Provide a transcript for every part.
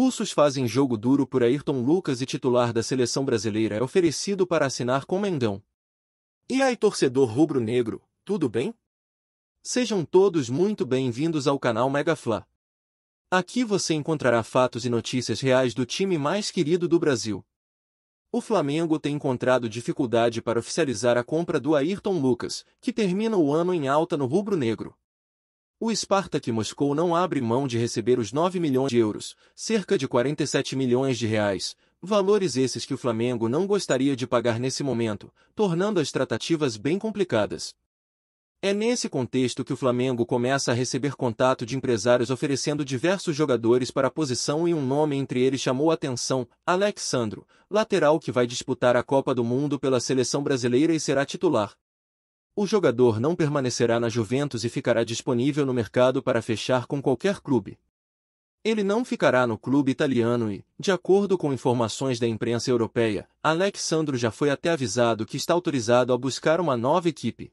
Russos fazem jogo duro por Ayrton Lucas e titular da seleção brasileira é oferecido para assinar com Mendão. E aí, torcedor rubro-negro, tudo bem? Sejam todos muito bem-vindos ao canal Megafla. Aqui você encontrará fatos e notícias reais do time mais querido do Brasil. O Flamengo tem encontrado dificuldade para oficializar a compra do Ayrton Lucas, que termina o ano em alta no rubro-negro. O Spartak Moscou não abre mão de receber os 9 milhões de euros, cerca de 47 milhões de reais, valores esses que o Flamengo não gostaria de pagar nesse momento, tornando as tratativas bem complicadas. É nesse contexto que o Flamengo começa a receber contato de empresários oferecendo diversos jogadores para a posição e um nome entre eles chamou a atenção, Alexandro, lateral que vai disputar a Copa do Mundo pela seleção brasileira e será titular o jogador não permanecerá na Juventus e ficará disponível no mercado para fechar com qualquer clube. Ele não ficará no clube italiano e, de acordo com informações da imprensa europeia, Alexandro já foi até avisado que está autorizado a buscar uma nova equipe.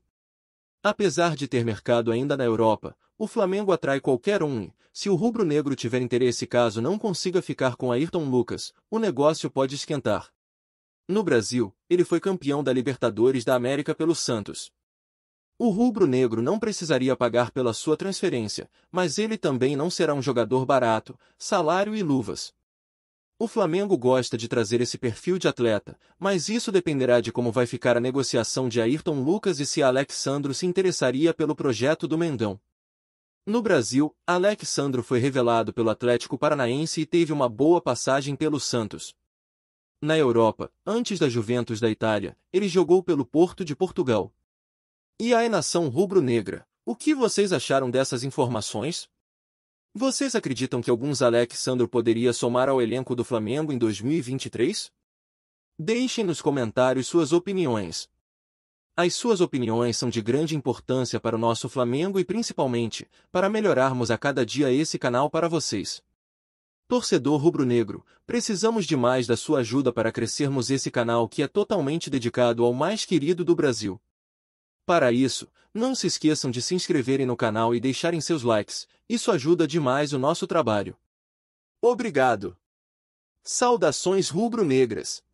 Apesar de ter mercado ainda na Europa, o Flamengo atrai qualquer um e, se o rubro-negro tiver interesse caso não consiga ficar com Ayrton Lucas, o negócio pode esquentar. No Brasil, ele foi campeão da Libertadores da América pelo Santos, o rubro-negro não precisaria pagar pela sua transferência, mas ele também não será um jogador barato, salário e luvas. O Flamengo gosta de trazer esse perfil de atleta, mas isso dependerá de como vai ficar a negociação de Ayrton Lucas e se Alexandro se interessaria pelo projeto do Mendão. No Brasil, Alexandro foi revelado pelo Atlético Paranaense e teve uma boa passagem pelo Santos. Na Europa, antes da Juventus da Itália, ele jogou pelo Porto de Portugal, e a nação rubro-negra, o que vocês acharam dessas informações? Vocês acreditam que alguns Alex poderia somar ao elenco do Flamengo em 2023? Deixem nos comentários suas opiniões. As suas opiniões são de grande importância para o nosso Flamengo e principalmente para melhorarmos a cada dia esse canal para vocês. Torcedor rubro-negro, precisamos de mais da sua ajuda para crescermos esse canal que é totalmente dedicado ao mais querido do Brasil. Para isso, não se esqueçam de se inscreverem no canal e deixarem seus likes, isso ajuda demais o nosso trabalho. Obrigado! Saudações rubro-negras!